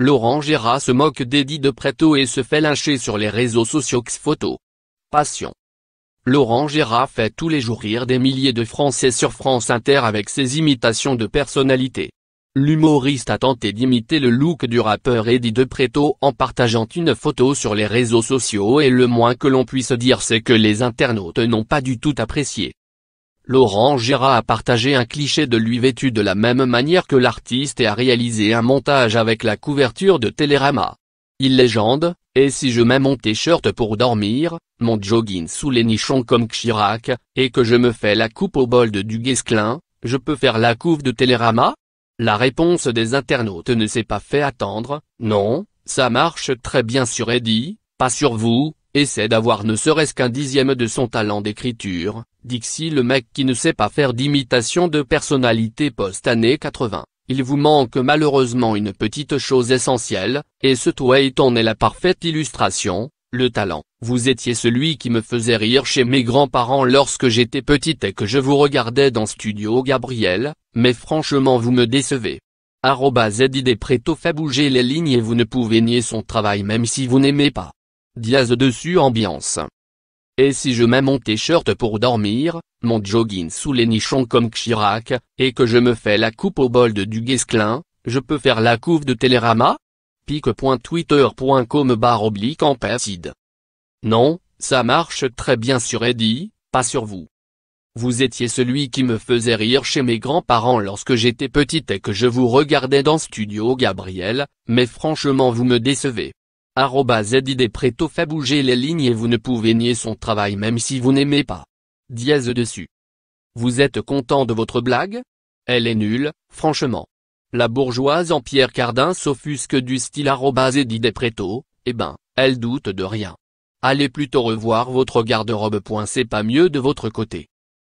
Laurent Gérard se moque d'Eddie de et se fait lyncher sur les réseaux sociaux Xphoto. Passion. Laurent Gérard fait tous les jours rire des milliers de Français sur France Inter avec ses imitations de personnalités. L'humoriste a tenté d'imiter le look du rappeur Eddie de en partageant une photo sur les réseaux sociaux et le moins que l'on puisse dire c'est que les internautes n'ont pas du tout apprécié. Laurent Gérard a partagé un cliché de lui vêtu de la même manière que l'artiste et a réalisé un montage avec la couverture de Télérama. Il légende, et si je mets mon t-shirt pour dormir, mon jogging sous les nichons comme Chirac, et que je me fais la coupe au bol de Duguesclin, je peux faire la couve de Télérama La réponse des internautes ne s'est pas fait attendre, non, ça marche très bien sur Eddie, pas sur vous, essaie d'avoir ne serait-ce qu'un dixième de son talent d'écriture, Dixie le mec qui ne sait pas faire d'imitation de personnalité post-année 80. Il vous manque malheureusement une petite chose essentielle, et ce tweet en est la parfaite illustration, le talent. Vous étiez celui qui me faisait rire chez mes grands-parents lorsque j'étais petite et que je vous regardais dans Studio Gabriel, mais franchement vous me décevez. Arroba Z est fait bouger les lignes et vous ne pouvez nier son travail même si vous n'aimez pas. Diaz dessus ambiance. Et si je mets mon t-shirt pour dormir, mon jogging sous les nichons comme Chirac, et que je me fais la coupe au bol de Duguesclin, je peux faire la couve de Télérama pic.twitter.com barre oblique en Non, ça marche très bien sur Eddie, pas sur vous. Vous étiez celui qui me faisait rire chez mes grands-parents lorsque j'étais petite et que je vous regardais dans Studio Gabriel, mais franchement vous me décevez. Zidpré fait bouger les lignes et vous ne pouvez nier son travail même si vous n'aimez pas. Dièse dessus. Vous êtes content de votre blague Elle est nulle, franchement. La bourgeoise en Pierre Cardin s'offusque du style Zidpreto, eh ben, elle doute de rien. Allez plutôt revoir votre garde-robe. C'est pas mieux de votre côté.